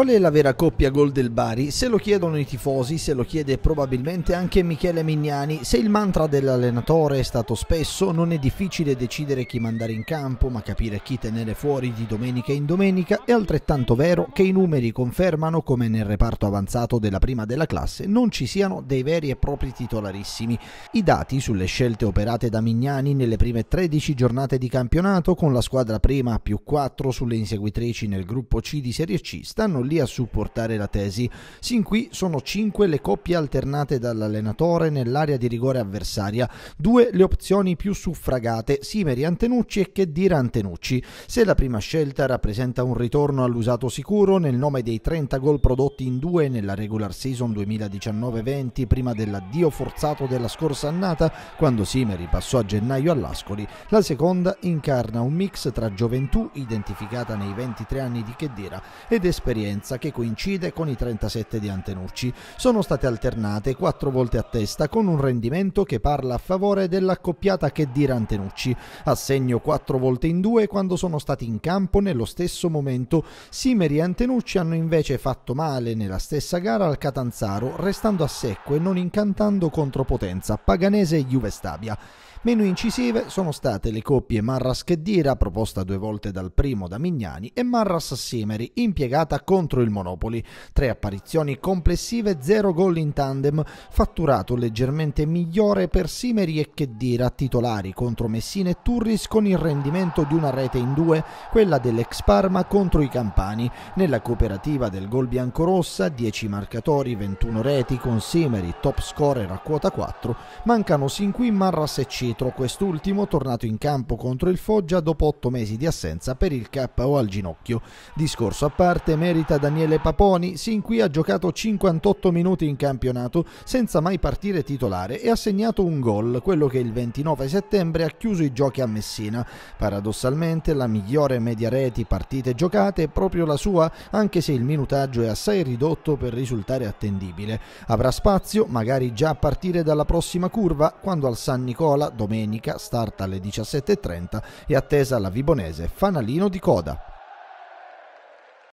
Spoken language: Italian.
Qual è la vera coppia gol del Bari? Se lo chiedono i tifosi, se lo chiede probabilmente anche Michele Mignani. Se il mantra dell'allenatore è stato spesso, non è difficile decidere chi mandare in campo, ma capire chi tenere fuori di domenica in domenica è altrettanto vero che i numeri confermano come nel reparto avanzato della prima della classe non ci siano dei veri e propri titolarissimi. I dati sulle scelte operate da Mignani nelle prime 13 giornate di campionato, con la squadra prima più 4 sulle inseguitrici nel gruppo C di Serie C, stanno lì a supportare la tesi. Sin qui sono 5 le coppie alternate dall'allenatore nell'area di rigore avversaria, due le opzioni più suffragate, Simeri Antenucci e Chedira Antenucci. Se la prima scelta rappresenta un ritorno all'usato sicuro nel nome dei 30 gol prodotti in due nella regular season 2019-20 prima dell'addio forzato della scorsa annata, quando Simeri passò a gennaio all'Ascoli, la seconda incarna un mix tra gioventù identificata nei 23 anni di Chedira ed esperienza partenza che coincide con i 37 di Antenucci. Sono state alternate quattro volte a testa con un rendimento che parla a favore dell'accoppiata che dire Antenucci. segno quattro volte in due quando sono stati in campo nello stesso momento. Simeri e Antenucci hanno invece fatto male nella stessa gara al Catanzaro, restando a secco e non incantando contro Potenza, Paganese e Juve Stabia. Meno incisive sono state le coppie Marras Cheddira, proposta due volte dal primo da Mignani, e Marras Simeri, impiegata con contro il Monopoli. Tre apparizioni complessive, zero gol in tandem, fatturato leggermente migliore per Simeri e Chedira, titolari contro Messina e Turris con il rendimento di una rete in due, quella dell'ex Parma contro i Campani. Nella cooperativa del gol biancorossa, 10 marcatori, 21 reti con Simeri, top scorer a quota 4, mancano sin qui Marras e Citro, quest'ultimo tornato in campo contro il Foggia dopo 8 mesi di assenza per il KO al ginocchio. Discorso a parte merita partita Daniele Paponi sin qui ha giocato 58 minuti in campionato senza mai partire titolare e ha segnato un gol, quello che il 29 settembre ha chiuso i giochi a Messina. Paradossalmente la migliore media reti partite giocate è proprio la sua, anche se il minutaggio è assai ridotto per risultare attendibile. Avrà spazio magari già a partire dalla prossima curva quando al San Nicola domenica starta alle 17.30 e attesa la Vibonese Fanalino di Coda.